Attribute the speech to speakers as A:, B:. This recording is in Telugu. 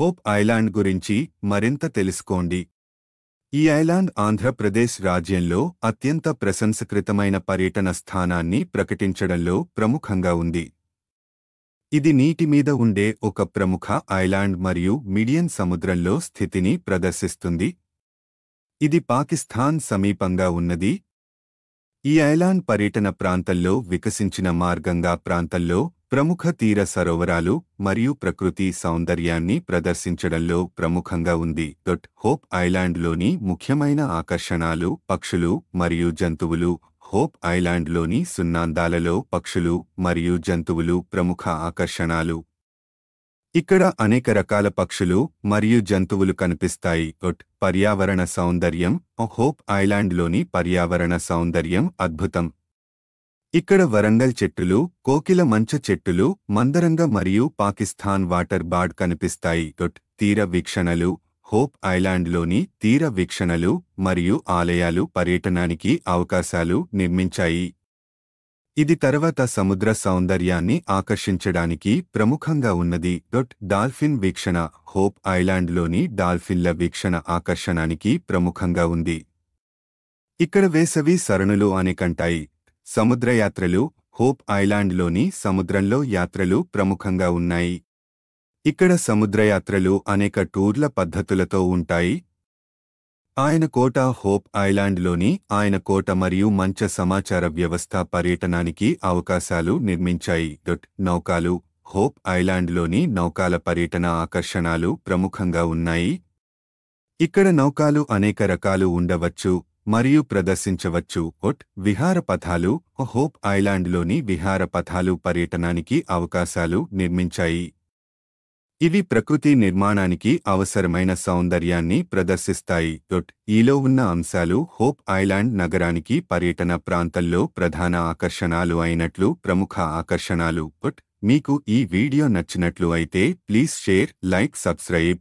A: హోప్ ఐలాండ్ గురించి మరింత తెలుసుకోండి ఈ ఐలాండ్ ఆంధ్రప్రదేశ్ రాజ్యంలో అత్యంత ప్రశంసకృతమైన పర్యటన స్థానాన్ని ప్రకటించడంలో ప్రముఖంగా ఉంది ఇది నీటి మీద ఉండే ఒక ప్రముఖ ఐలాండ్ మరియు మిడియన్ సముద్రంలో స్థితిని ప్రదర్శిస్తుంది ఇది పాకిస్తాన్ సమీపంగా ఉన్నది ఈ ఐలాండ్ పర్యటన ప్రాంతంలో వికసించిన మార్గంగా ప్రాంతంలో ప్రముఖ తీర సరోవరాలు మరియు ప్రకృతి సౌందర్యాన్ని ప్రదర్శించడంలో ప్రముఖంగా ఉంది దొట్ హోప్ ఐలాండ్లోని ముఖ్యమైన ఆకర్షణాలు పక్షులు మరియు జంతువులు హోప్ ఐలాండ్లోని సున్నాందాలలో పక్షులు మరియు జంతువులు ప్రముఖ ఆకర్షణాలు ఇక్కడ అనేక రకాల పక్షులు మరియు జంతువులు కనిపిస్తాయి ఒట్ పర్యావరణ సౌందర్యం హోప్ ఐలాండ్లోని పర్యావరణ సౌందర్యం అద్భుతం ఇక్కడ వరంగల్ చెట్టులు కోకిల మంచ చెట్టులు మందరంగ మరియు పాకిస్తాన్ వాటర్ బాడ్ కనిపిస్తాయి తీర వీక్షణలు హోప్ ఐలాండ్లోని తీర వీక్షణలు మరియు ఆలయాలు పర్యటనానికి అవకాశాలు నిర్మించాయి ఇది తర్వాత సముద్ర సౌందర్యాన్ని ఆకర్షించడానికి ప్రముఖంగా ఉన్నది డొట్ డాల్ఫిన్ వీక్షణ హోప్ ఐలాండ్లోని డాల్ఫిన్ల వీక్షణ ఆకర్షణానికి ప్రముఖంగా ఉంది ఇక్కడ వేసవి సరణులు అనేకంటాయి సముద్రయాత్రలు హోప్ ఐలాండ్లోని సముద్రంలో యాత్రలు ప్రముఖంగా ఉన్నాయి ఇక్కడ సముద్రయాత్రలు అనేక టూర్ల పద్ధతులతో ఉంటాయి ఆయన కోట హోప్ ఐలాండ్లోని ఆయన కోట మరియు మంచ సమాచార వ్యవస్థ పర్యటనానికి అవకాశాలు నిర్మించాయి డొట్ నౌకాలు హోప్ ఐలాండ్లోని నౌకాల పర్యటన ఆకర్షణాలు ప్రముఖంగా ఉన్నాయి ఇక్కడ నౌకాలు అనేక రకాలు ఉండవచ్చు మరియు ప్రదర్శించవచ్చు ఒట్ పథాలు హోప్ ఐలాండ్లోని విహార పథాలు పర్యటనానికి అవకాశాలు నిర్మించాయి ఇవి ప్రకృతి నిర్మాణానికి అవసరమైన సౌందర్యాన్ని ప్రదర్శిస్తాయి డొట్ ఈలో ఉన్న అంశాలు హోప్ ఐలాండ్ నగరానికి పర్యటన ప్రాంతంలో ప్రధాన ఆకర్షణాలు అయినట్లు ప్రముఖ ఆకర్షణాలు డొట్ మీకు ఈ వీడియో నచ్చినట్లు అయితే ప్లీజ్ షేర్ లైక్ సబ్స్క్రైబ్